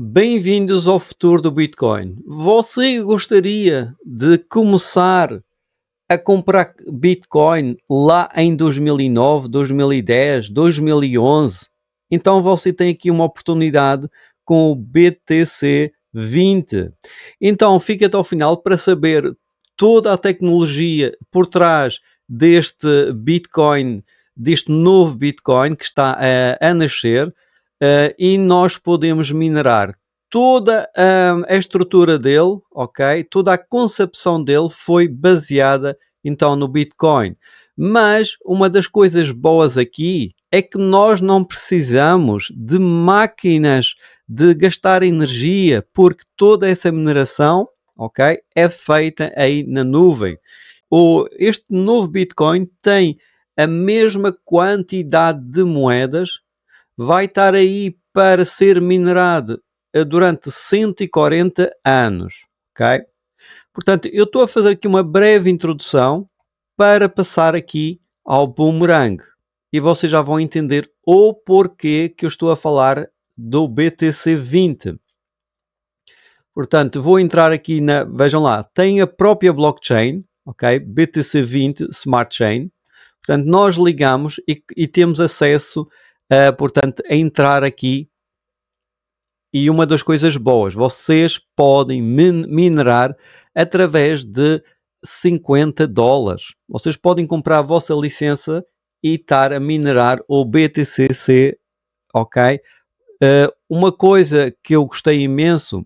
Bem-vindos ao futuro do Bitcoin. Você gostaria de começar a comprar Bitcoin lá em 2009, 2010, 2011? Então você tem aqui uma oportunidade com o BTC 20. Então fica até o final para saber toda a tecnologia por trás deste Bitcoin, deste novo Bitcoin que está a, a nascer uh, e nós podemos minerar toda a, a, estrutura dele, ok? Toda a concepção dele foi baseada então no Bitcoin. Mas uma das coisas boas aqui é que nós não precisamos de máquinas de gastar energia, porque toda essa mineração, ok, é feita aí na nuvem. O, este novo Bitcoin tem a mesma quantidade de moedas vai estar aí para ser minerado eh, durante 140 anos, ok? Portanto, eu estou a fazer aqui uma breve introdução para passar aqui ao boomerang e vocês já vão entender o porquê que eu estou a falar do BTC20. Portanto, vou entrar aqui na, vejam lá, tem a própria blockchain, ok? BTC20 Smart Chain. Portanto, nós ligamos e, e temos acesso uh, portanto, a entrar aqui. E uma das coisas boas, vocês podem min minerar através de 50 dólares. Vocês podem comprar a vossa licença e estar a minerar o BTCC, ok? Uh, uma coisa que eu gostei imenso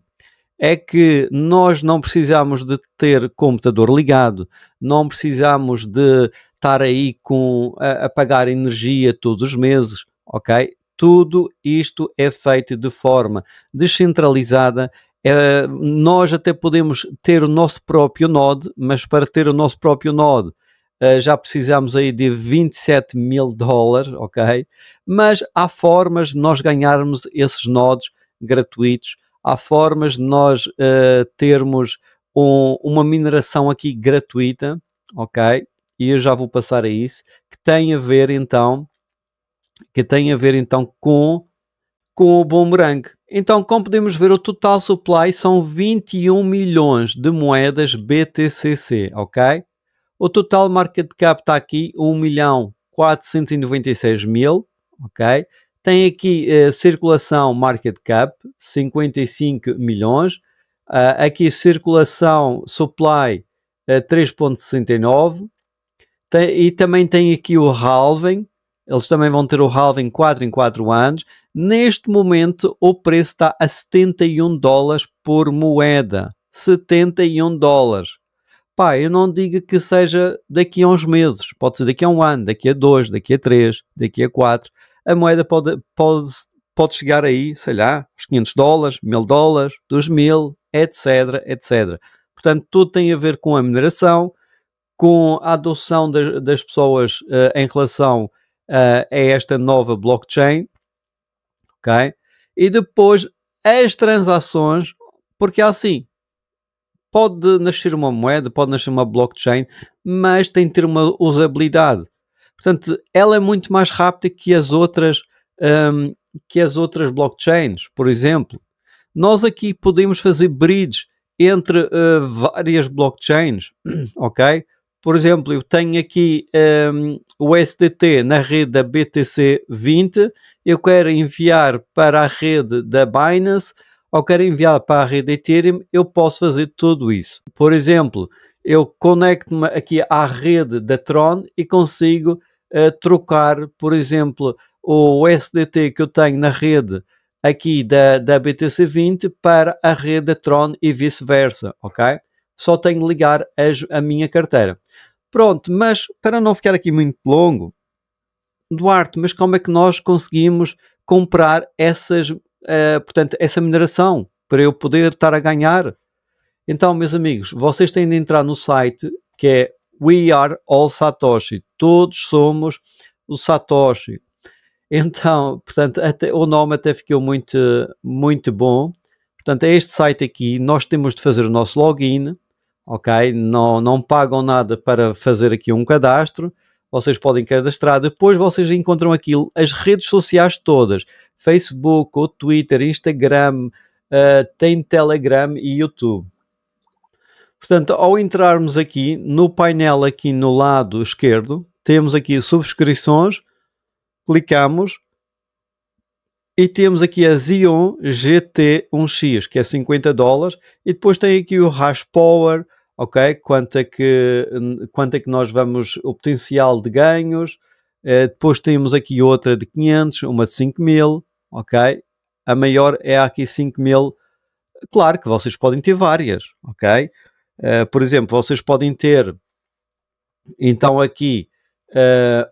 é que nós não precisamos de ter computador ligado, não precisamos de estar aí com a, a pagar energia todos os meses ok? Tudo isto é feito de forma descentralizada. É, nós até podemos ter o nosso próprio Node, mas para ter o nosso próprio Node Uh, já precisamos aí de 27 mil dólares, ok? Mas há formas de nós ganharmos esses nodos gratuitos, há formas de nós uh, termos um, uma mineração aqui gratuita, ok? E eu já vou passar a isso, que tem a ver então que tem a ver então com, com o boomerang. Então, como podemos ver, o total supply são 21 milhões de moedas BTCC, ok? O total market cap está aqui 1 milhão 496 mil, ok? Tem aqui eh, circulação market cap 55 milhões, uh, aqui circulação supply uh, eh, 3.69 e também tem aqui o halving eles também vão ter o halving 4 em 4 anos. Neste momento, o preço está a 71 dólares por moeda. 71 dólares. Pá, eu não digo que seja daqui a uns meses. Pode ser daqui a um ano, daqui a dois, daqui a três, daqui a quatro. A moeda pode, pode, pode chegar aí, sei lá, os 500 dólares, 1000 dólares, 2000, etc, etc. Portanto, tudo tem a ver com a mineração, com a adoção das, das pessoas uh, em relação uh, é esta nova blockchain, ok? E depois as transações, porque é assim pode nascer uma moeda, pode nascer uma blockchain, mas tem que ter uma usabilidade. Portanto, ela é muito mais rápida que as outras um, ehm, que as outras blockchains, por exemplo. Nós aqui podemos fazer bridge entre uh, várias blockchains, ok? Por exemplo, eu tenho aqui um, ehm, o SDT na rede da BTC20, eu quero enviar para a rede da Binance ou quero enviar para a rede Ethereum, eu posso fazer tudo isso. Por exemplo, eu conecto-me aqui à rede da Tron e consigo uh, trocar, por exemplo, o SDT que eu tenho na rede aqui da, da BTC20 para a rede da Tron e vice-versa, ok? só tenho de ligar a, a minha carteira. Pronto, mas para não ficar aqui muito longo, Duarte, mas como é que nós conseguimos comprar essas, uh, portanto, essa mineração para eu poder estar a ganhar? Então, meus amigos, vocês têm de entrar no site que é We Are All Satoshi. Todos somos o Satoshi. Então, portanto, até, o nome até ficou muito, muito bom. Portanto, é este site aqui. Nós temos de fazer o nosso login ok? Não, não pagam nada para fazer aqui um cadastro, vocês podem cadastrar, depois vocês encontram aquilo, as redes sociais todas, Facebook, ou Twitter, Instagram, uh, tem Telegram e YouTube. Portanto, ao entrarmos aqui, no painel aqui no lado esquerdo, temos aqui subscrições, clicamos, e temos aqui a Xeon GT1X, que é 50 dólares. E depois tem aqui o Hash Power, ok? Quanto é que, quanto é que nós vamos, o potencial de ganhos. Uh, depois temos aqui outra de 500, uma de 5000, ok? A maior é aqui 5000. Claro que vocês podem ter várias, ok? Uh, por exemplo, vocês podem ter, então aqui, eh,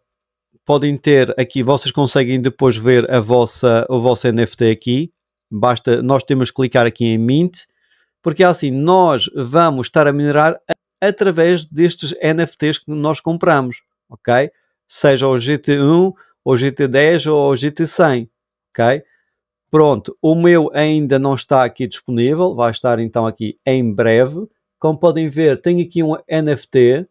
podem ter aqui, vocês conseguem depois ver a vossa, o vosso NFT aqui. Basta, nós temos que clicar aqui em Mint, porque é assim nós vamos estar a minerar através destes NFTs que nós compramos, ok? Seja o GT1, o GT10 ou o GT100, ok? Pronto, o meu ainda não está aqui disponível, vai estar então aqui em breve. Como podem ver, tenho aqui um NFT,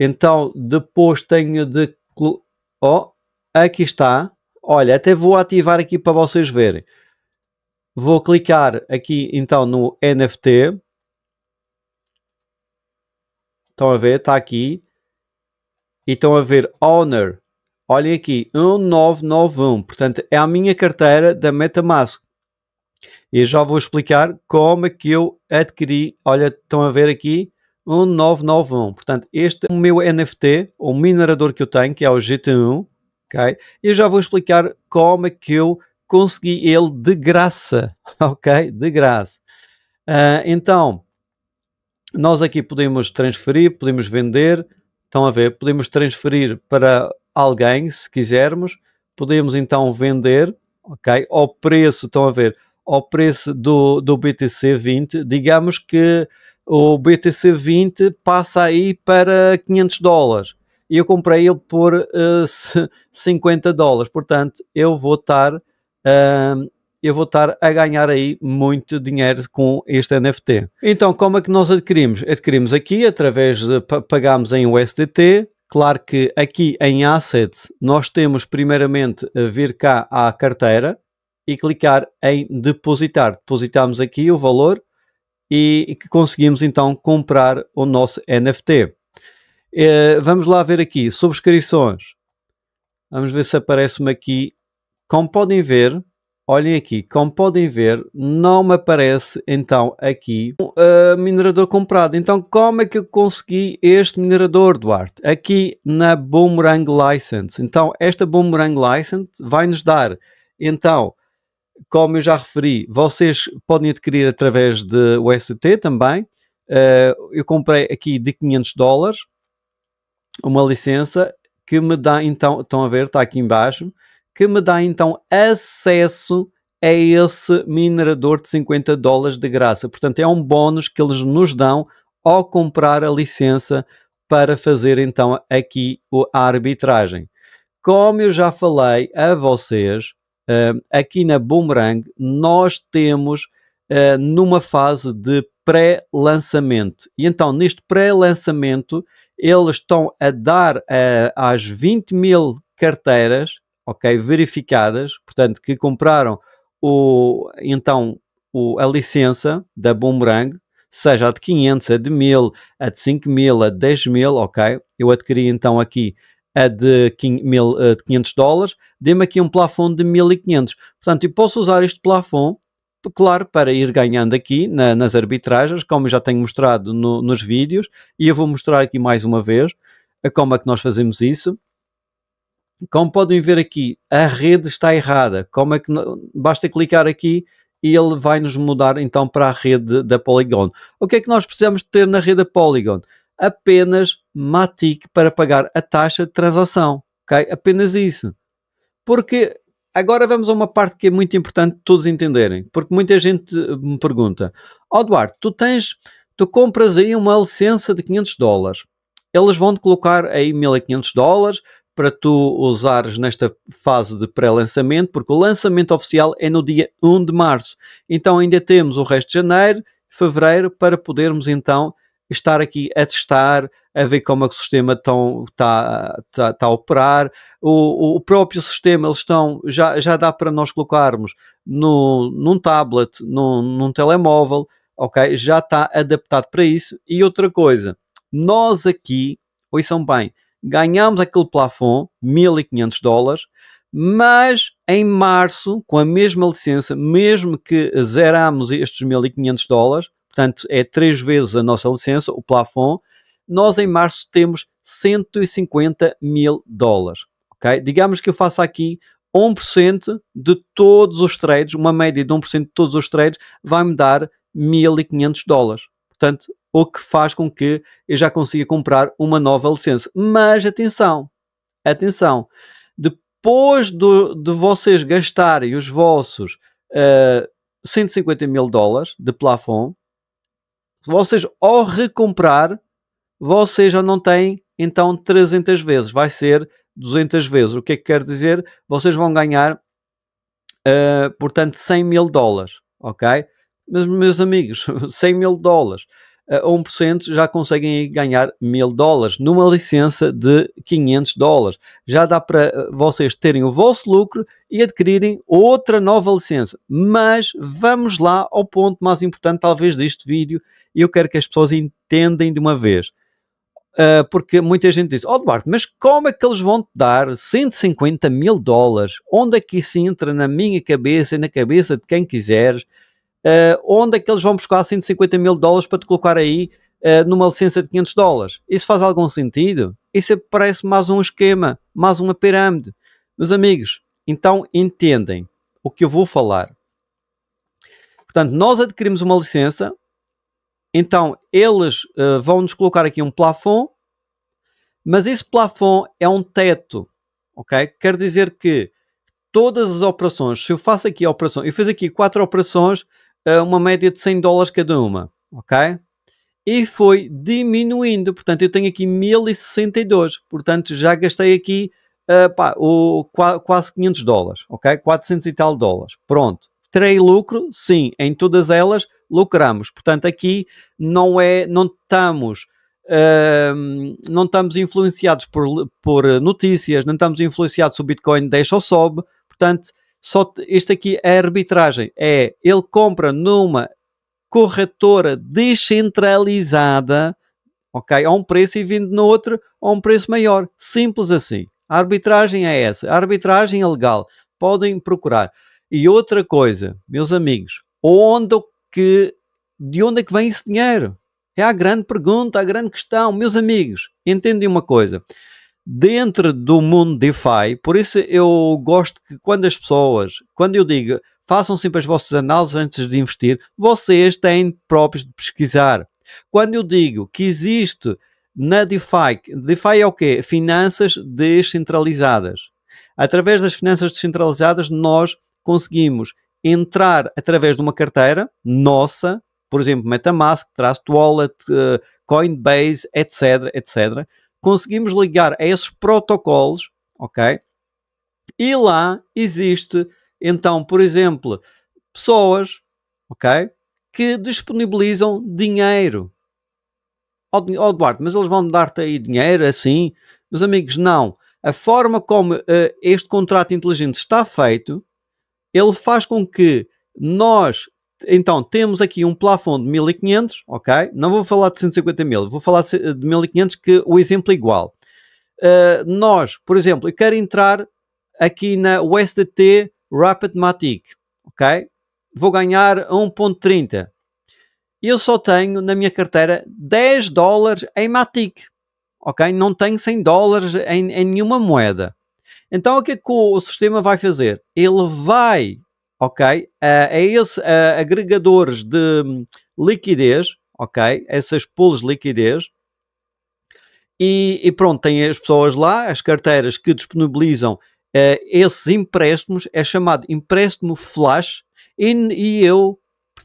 então depois tenho de colo... oh, aqui está. Olha, até vou ativar aqui para vocês verem. Vou clicar aqui então no NFT. Estão a ver? Está aqui. E estão a ver Honor. Olhem aqui, 1991. Portanto, é a minha carteira da Metamask. E já vou explicar como é que eu adquiri. Olha, estão a ver aqui 1991. Portanto, este é o meu NFT, o minerador que eu tenho, que é o GT1. ok Eu já vou explicar como é que eu consegui ele de graça. Ok? De graça. Uh, então, nós aqui podemos transferir, podemos vender. Estão a ver? Podemos transferir para alguém, se quisermos. Podemos então vender, ok? Ao preço, estão a ver? Ao preço do, do BTC 20. Digamos que o BTC20 passa aí para 500 dólares e eu comprei ele por uh, eh, 50 dólares. Portanto, eu vou estar uh, eu vou estar a ganhar aí muito dinheiro com este NFT. Então, como é que nós adquirimos? Adquirimos aqui através de pagamos em USDT. Claro que aqui em Assets nós temos primeiramente vir cá à carteira e clicar em depositar. Depositamos aqui o valor e, que conseguimos então comprar o nosso NFT. Uh, eh, vamos lá ver aqui, subscrições. Vamos ver se aparece-me aqui. Como podem ver, olhem aqui, como podem ver, não me aparece então aqui o uh, eh, minerador comprado. Então como é que eu consegui este minerador, Duarte? Aqui na Boomerang License. Então esta Boomerang License vai nos dar então como eu já referi, vocês podem adquirir através de ST também. Uh, eu comprei aqui de 500 dólares uma licença que me dá então, estão a ver, está aqui embaixo, que me dá então acesso a esse minerador de 50 dólares de graça. Portanto, é um bónus que eles nos dão ao comprar a licença para fazer então aqui a arbitragem. Como eu já falei a vocês, Uh, aqui na Boomerang, nós temos uh, numa fase de pré-lançamento. E então, neste pré-lançamento, eles estão a dar uh, às 20 mil carteiras, ok, verificadas, portanto, que compraram o, então, o, a licença da Boomerang, seja a de 500, a de 1000, a de 5000, a de 10 mil, ok? Eu adquiri então aqui é de 500, eh, de 500 dólares, dê-me aqui um plafond de 1500. Portanto, eu posso usar este plafond, claro, para ir ganhando aqui na, nas arbitragens, como já tenho mostrado no, nos vídeos, e eu vou mostrar aqui mais uma vez eh, como é que nós fazemos isso. Como podem ver aqui, a rede está errada. Como é que basta clicar aqui e ele vai nos mudar então para a rede da Polygon. O que é que nós precisamos ter na rede da Polygon? apenas Matic para pagar a taxa de transação. Okay? Apenas isso. Porque agora vamos a uma parte que é muito importante todos entenderem, porque muita gente eh, me pergunta: Ó oh, tu tens, tu compras aí uma licença de 500 dólares, eles vão te colocar aí 1500 dólares para tu usares nesta fase de pré-lançamento, porque o lançamento oficial é no dia 1 de março, então ainda temos o resto de janeiro, fevereiro, para podermos então estar aqui a testar, a ver como é que o sistema está tá, tá a operar. O, o, próprio sistema, eles estão, já, já dá para nós colocarmos no, num tablet, no, num telemóvel, ok? Já está adaptado para isso. E outra coisa, nós aqui, ouçam bem, ganhámos aquele plafond, 1500 dólares, mas em março, com a mesma licença, mesmo que zerámos estes 1500 dólares, portanto é três vezes a nossa licença, o plafond, nós em março temos 150 mil dólares. Okay? Digamos que eu faça aqui 1% de todos os trades, uma média de 1% de todos os trades, vai-me dar 1.500 dólares. Portanto, o que faz com que eu já consiga comprar uma nova licença. Mas atenção, atenção, depois do, de vocês gastarem os vossos uh, eh, 150 mil dólares de plafond, vocês, ao recomprar, vocês já não têm então 300 vezes, vai ser 200 vezes. O que é que quer dizer? Vocês vão ganhar, uh, portanto, 100 mil dólares, ok? Mas, meus amigos, 100 mil dólares a 1% já conseguem ganhar mil dólares numa licença de 500 dólares. Já dá para eh, vocês terem o vosso lucro e adquirirem outra nova licença. Mas vamos lá ao ponto mais importante, talvez, deste vídeo. E eu quero que as pessoas entendem de uma vez. Uh, porque muita gente diz: Ó oh, Duarte, mas como é que eles vão te dar 150 mil dólares? Onde é que isso entra na minha cabeça e na cabeça de quem quiseres? Uh, onde é que eles vão buscar 150 mil dólares para te colocar aí uh, numa licença de 500 dólares? Isso faz algum sentido? Isso é, parece mais um esquema, mais uma pirâmide. Meus amigos, então entendem o que eu vou falar. Portanto, nós adquirimos uma licença, então eles uh, vão nos colocar aqui um plafond, mas esse plafond é um teto, ok? Quer dizer que todas as operações, se eu faço aqui a operação, eu fiz aqui quatro operações uma média de 100 dólares cada uma, ok? E foi diminuindo, portanto eu tenho aqui 1062, portanto já gastei aqui uh, pá, o, quase 500 dólares, ok? 400 e tal dólares, pronto. Terei lucro? Sim, em todas elas lucramos, portanto aqui não é, não estamos... Uh, não estamos influenciados por, por notícias, não estamos influenciados se o Bitcoin deixa ou sobe, portanto, só este aqui é arbitragem. É ele compra numa corretora descentralizada, ok? A um preço e vende no outro a um preço maior. Simples assim. A arbitragem é essa. A arbitragem é legal. Podem procurar. E outra coisa, meus amigos, onde que, de onde é que vem esse dinheiro? É a grande pergunta, a grande questão. Meus amigos, entendem uma coisa dentro do mundo DeFi, por isso eu gosto que quando as pessoas, quando eu digo façam sempre as vossas análises antes de investir, vocês têm próprios de pesquisar. Quando eu digo que existe na DeFi, DeFi é o quê? Finanças descentralizadas. Através das finanças descentralizadas, nós conseguimos entrar através de uma carteira nossa, por exemplo, MetaMask, Trust Wallet, eh, Coinbase, etc, etc conseguimos ligar a esses protocolos, ok? E lá existe, então, por exemplo, pessoas, ok? Que disponibilizam dinheiro. Ó oh, Duarte, mas eles vão dar-te aí dinheiro assim? Meus amigos, não. A forma como uh, este contrato inteligente está feito, ele faz com que nós então temos aqui um plafond de 1500, ok? Não vou falar de 150 mil, vou falar de 1500 que o exemplo é igual. Uh, nós, por exemplo, eu quero entrar aqui na USDT Rapidmatic, ok? Vou ganhar 1.30. Eu só tenho na minha carteira 10 dólares em Matic, ok? Não tenho 100 dólares em, em nenhuma moeda. Então o que é que o, o sistema vai fazer? Ele vai ok? Uh, eh, a é esses uh, eh, agregadores de hum, liquidez, ok? Essas pools de liquidez. E, e, pronto, tem as pessoas lá, as carteiras que disponibilizam uh, esses empréstimos, é chamado empréstimo flash, e, e eu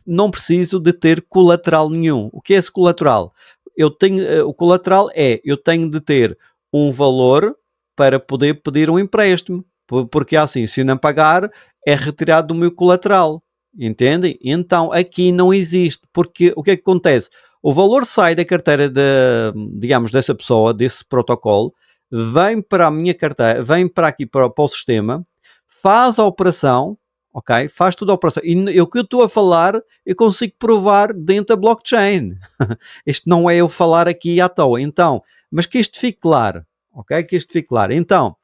não preciso de ter colateral nenhum. O que é esse colateral? Eu tenho, o colateral é, eu tenho de ter um valor para poder pedir um empréstimo porque é assim, se não pagar, é retirado do meu colateral. Entendem? Então aqui não existe. Porque o que é que acontece? O valor sai da carteira de, digamos, dessa pessoa, desse protocolo, vem para a minha carteira, vem para aqui para, para o sistema, faz a operação, ok? Faz toda a operação. E o que eu estou a falar, eu consigo provar dentro da blockchain. este não é eu falar aqui à toa. Então, mas que isto fique claro, ok? Que isto fique claro. Então,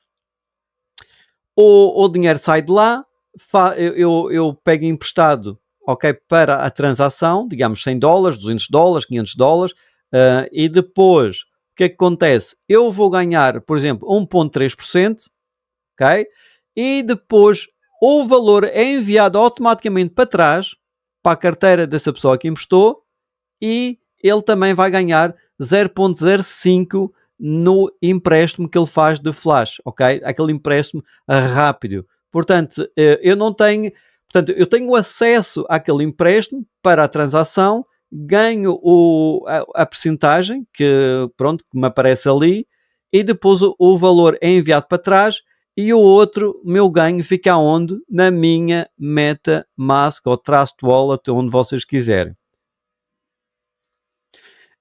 ou, ou o dinheiro sai de lá, eu, eu, eu pego emprestado ok, para a transação, digamos 100 dólares, 200 dólares, 500 dólares, uh, e depois o que é que acontece? Eu vou ganhar, por exemplo, 1,3%, ok, e depois o valor é enviado automaticamente para trás, para a carteira dessa pessoa que emprestou, e ele também vai ganhar 0,05 no empréstimo que ele faz de flash, ok? Aquele empréstimo rápido. Portanto, eh, eu não tenho, portanto, eu tenho acesso àquele empréstimo para a transação, ganho o, a, a percentagem que, pronto, que me aparece ali e depois o, o valor é enviado para trás e o outro, meu ganho, fica onde? Na minha MetaMask ou Trust Wallet, onde vocês quiserem.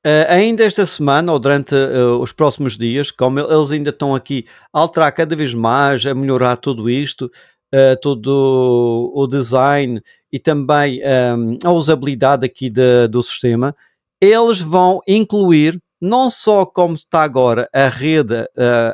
Uh, ainda esta semana ou durante uh, os próximos dias, como eles ainda estão aqui a alterar cada vez mais, a melhorar tudo isto, uh, todo o design e também um, a usabilidade aqui de, do sistema, eles vão incluir não só como está agora a rede,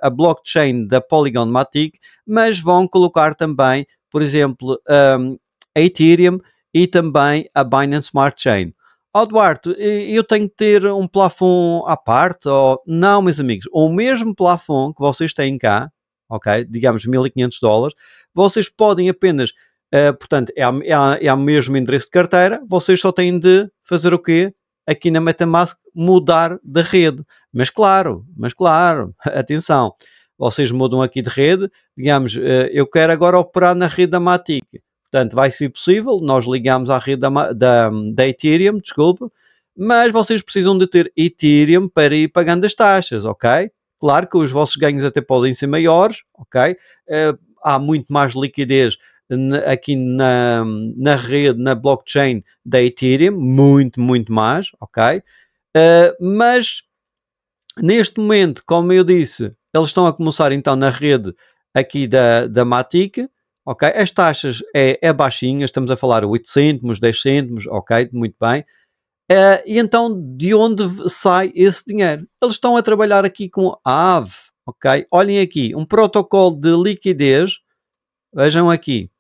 a blockchain da Polygon Matic, mas vão colocar também, por exemplo, um, a Ethereum e também a Binance Smart Chain. Ó oh, Duarte, eu tenho que ter um plafond à parte? Ou... Não, meus amigos, o mesmo plafond que vocês têm cá, ok? Digamos 1500 dólares, vocês podem apenas, uh, portanto, é, é, é o mesmo endereço de carteira, vocês só têm de fazer o quê? Aqui na MetaMask, mudar de rede. Mas claro, mas claro, atenção, vocês mudam aqui de rede, digamos, uh, eu quero agora operar na rede da Matic Portanto, vai ser possível, nós ligamos à rede da, da, da Ethereum, desculpe, mas vocês precisam de ter Ethereum para ir pagando as taxas, ok? Claro que os vossos ganhos até podem ser maiores, ok? Uh, há muito mais liquidez aqui na, na rede, na blockchain da Ethereum, muito, muito mais, ok? Uh, mas neste momento, como eu disse, eles estão a começar então na rede aqui da, da Matic, ok? As taxas é, é estamos a falar 8 cêntimos, 10 cêntimos, ok, muito bem. Uh, e então, de onde sai esse dinheiro? Eles estão a trabalhar aqui com a AVE, ok? Olhem aqui, um protocolo de liquidez, vejam aqui.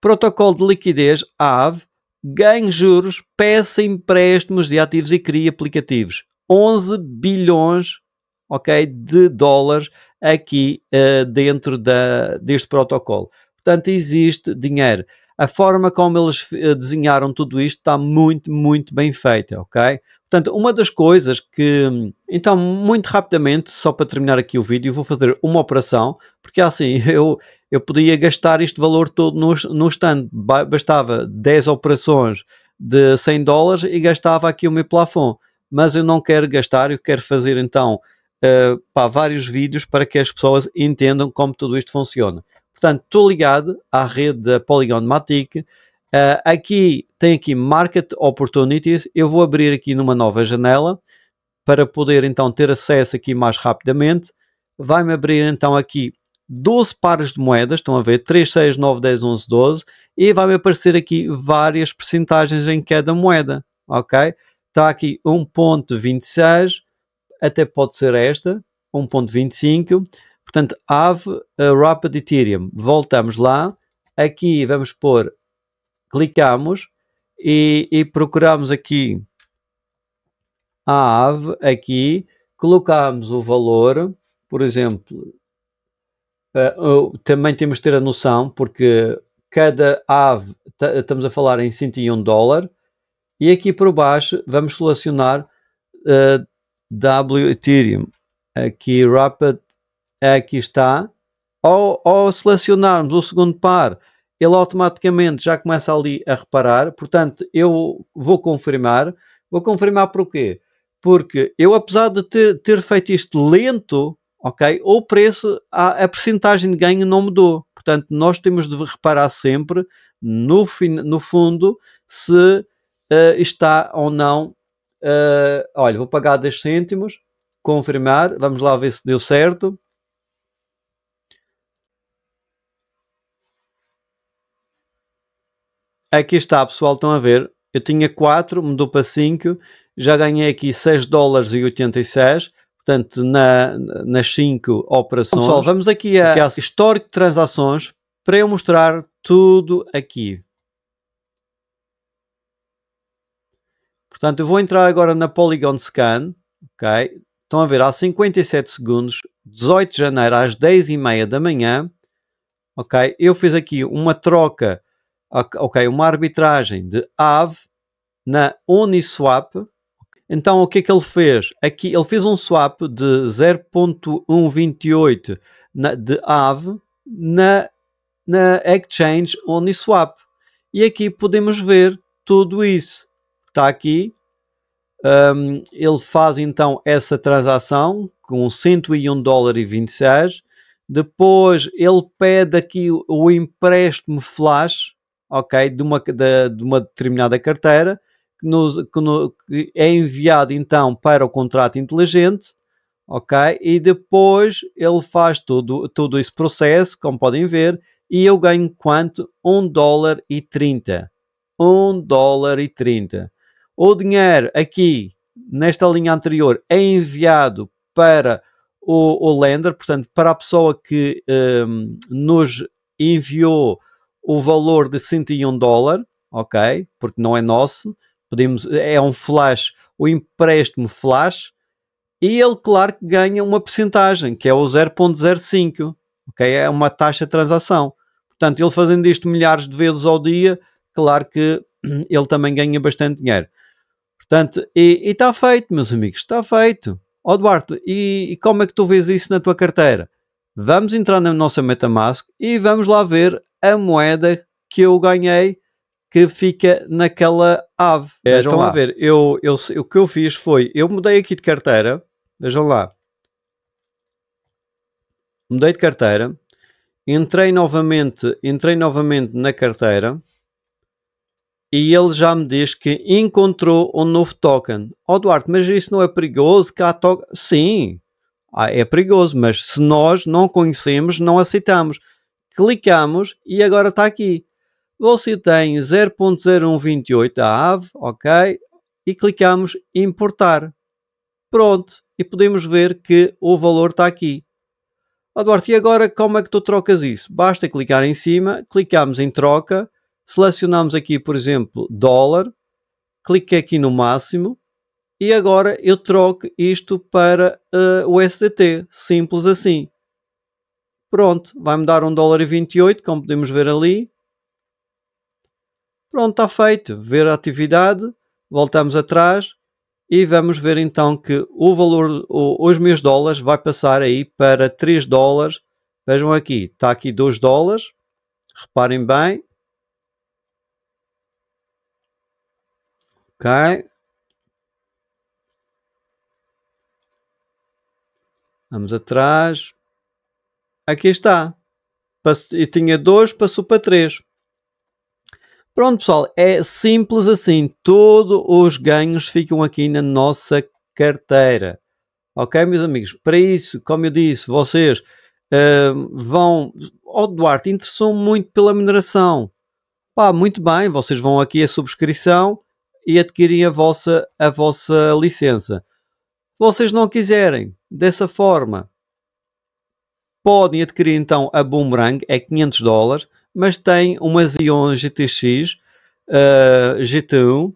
Protocolo de liquidez, AVE, ganha juros, peça empréstimos de ativos e cria aplicativos. 11 bilhões ok, de dólares aqui uh, dentro da, deste protocolo. Portanto, existe dinheiro. A forma como eles eh, desenharam tudo isto está muito, muito bem feita, ok? Portanto, uma das coisas que. Então, muito rapidamente, só para terminar aqui o vídeo, vou fazer uma operação, porque assim, eu, eu podia gastar este valor todo no, no stand. Bastava 10 operações de 100 dólares e gastava aqui o meu plafond. Mas eu não quero gastar, eu quero fazer então uh, vários vídeos para que as pessoas entendam como tudo isto funciona. Portanto, estou ligado à rede da Polygon Matic. Uh, aqui tem aqui Market Opportunities. Eu vou abrir aqui numa nova janela para poder então ter acesso aqui mais rapidamente. Vai-me abrir então aqui 12 pares de moedas, estão a ver? 3, 6, 9, 10, 11, 12. E vai-me aparecer aqui várias percentagens em cada moeda, ok? Está aqui 1.26, até pode ser esta, 1.25. Portanto, AVE uh, Rapid Ethereum. Voltamos lá. Aqui vamos pôr, clicamos e, e procuramos aqui a AVE, aqui, colocamos o valor, por exemplo, uh, uh, também temos de ter a noção, porque cada AVE, estamos a falar em 101 dólar, e aqui por baixo vamos selecionar uh, W Ethereum, aqui Rapid, é aqui está. Ao, ao selecionarmos o segundo par, ele automaticamente já começa ali a reparar. Portanto, eu vou confirmar. Vou confirmar porquê? Porque eu, apesar de ter, ter feito isto lento, ok, o preço, a, a percentagem de ganho não mudou. Portanto, nós temos de reparar sempre, no, fim, no fundo, se uh, está ou não uh, olha, vou pagar 10 cêntimos, confirmar, vamos lá ver se deu certo. Aqui está, pessoal, estão a ver. Eu tinha 4, mudou para 5, já ganhei aqui 6 dólares e 86, portanto, na, nas 5 operações. Então, pessoal, vamos aqui a, aqui a histórico de transações para eu mostrar tudo aqui. Portanto, eu vou entrar agora na Polygon Scan, ok? Estão a ver, há 57 segundos, 18 de janeiro às 10h30 da manhã, ok? Eu fiz aqui uma troca, ok? Uma arbitragem de AV na Uniswap. Então, o que é que ele fez? Aqui, ele fez um swap de 0.128 de AV na, na Exchange Uniswap. E aqui podemos ver tudo isso está aqui. Um, ele faz então essa transação com 101 dólares e 26. Depois ele pede aqui o, o empréstimo flash, ok, de uma, de, de uma determinada carteira, que, nos, que, no, que, é enviado então para o contrato inteligente, ok, e depois ele faz todo, todo esse processo, como podem ver, e eu ganho quanto? 1 dólar e 30. 1 dólar e 30. O dinheiro aqui, nesta linha anterior, é enviado para o, o lender, portanto, para a pessoa que um, nos enviou o valor de 101 dólar, ok? Porque não é nosso, podemos, é um flash, o um empréstimo flash, e ele, claro, que ganha uma percentagem, que é o 0.05, ok? É uma taxa de transação. Portanto, ele fazendo isto milhares de vezes ao dia, claro que ele também ganha bastante dinheiro. Portanto, e está feito, meus amigos, está feito. Ó oh, Duarte, e, e, como é que tu vês isso na tua carteira? Vamos entrar na nossa Metamask e vamos lá ver a moeda que eu ganhei que fica naquela ave. Vejam Estão lá. a ver, eu, eu, eu, o que eu fiz foi, eu mudei aqui de carteira, vejam lá. Mudei de carteira, entrei novamente, entrei novamente na carteira e ele já me diz que encontrou um novo token. Oh, Duarte, mas isso não é perigoso? Que há Sim, é perigoso, mas se nós não conhecemos, não aceitamos. Clicamos e agora está aqui. Você tem 0.0128 da AVE, ok? E clicamos importar. Pronto, e podemos ver que o valor está aqui. Eduardo, oh, e agora como é que tu trocas isso? Basta clicar em cima, clicamos em troca Selecionamos aqui, por exemplo, dólar, cliquei aqui no máximo e agora eu troco isto para uh, o SDT, simples assim. Pronto, vai-me dar 1 dólar e 28, como podemos ver ali. Pronto, está feito. Ver a atividade, voltamos atrás e vamos ver então que o valor, o, os meus dólares vai passar aí para 3 dólares. Vejam aqui, está aqui 2 dólares. Reparem bem, Ok, Vamos atrás. Aqui está. E tinha 2, passou para 3. Pronto, pessoal. É simples assim. Todos os ganhos ficam aqui na nossa carteira. Ok, meus amigos? Para isso, como eu disse, vocês uh, vão... Oh, Duarte, interessou muito pela mineração. Pá, muito bem. Vocês vão aqui a subscrição e adquirem a vossa, a vossa licença. Se vocês não quiserem, dessa forma, podem adquirir então a Boomerang, é 500 dólares, mas tem uma Xeon GTX uh, eh, GT1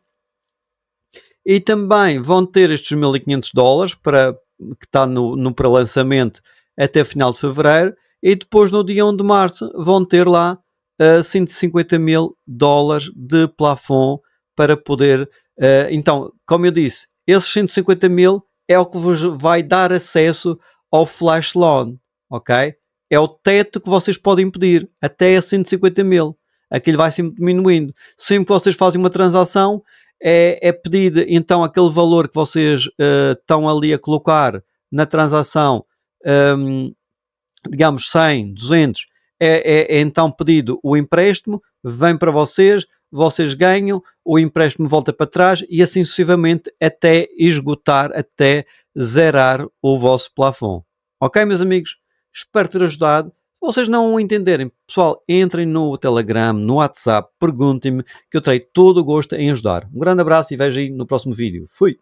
e também vão ter estes 1500 dólares para, que está no, no pré-lançamento até final de fevereiro e depois no dia 1 de março vão ter lá uh, eh, 150 mil dólares de plafond para poder. Uh, então, como eu disse, esses 150 mil é o que vos vai dar acesso ao flash loan, ok? É o teto que vocês podem pedir, até a 150 mil. Aquilo vai sempre diminuindo. Sempre que vocês fazem uma transação, é, é pedido então aquele valor que vocês uh, estão ali a colocar na transação, um, ehm, digamos 100, 200, é, é, é então pedido o empréstimo, vem para vocês, vocês ganham, o empréstimo volta para trás e assim sucessivamente até esgotar, até zerar o vosso plafond. Ok, meus amigos? Espero ter ajudado. Se vocês não o entenderem, pessoal, entrem no Telegram, no WhatsApp, perguntem-me que eu terei todo o gosto em ajudar. Um grande abraço e vejo aí no próximo vídeo. Fui!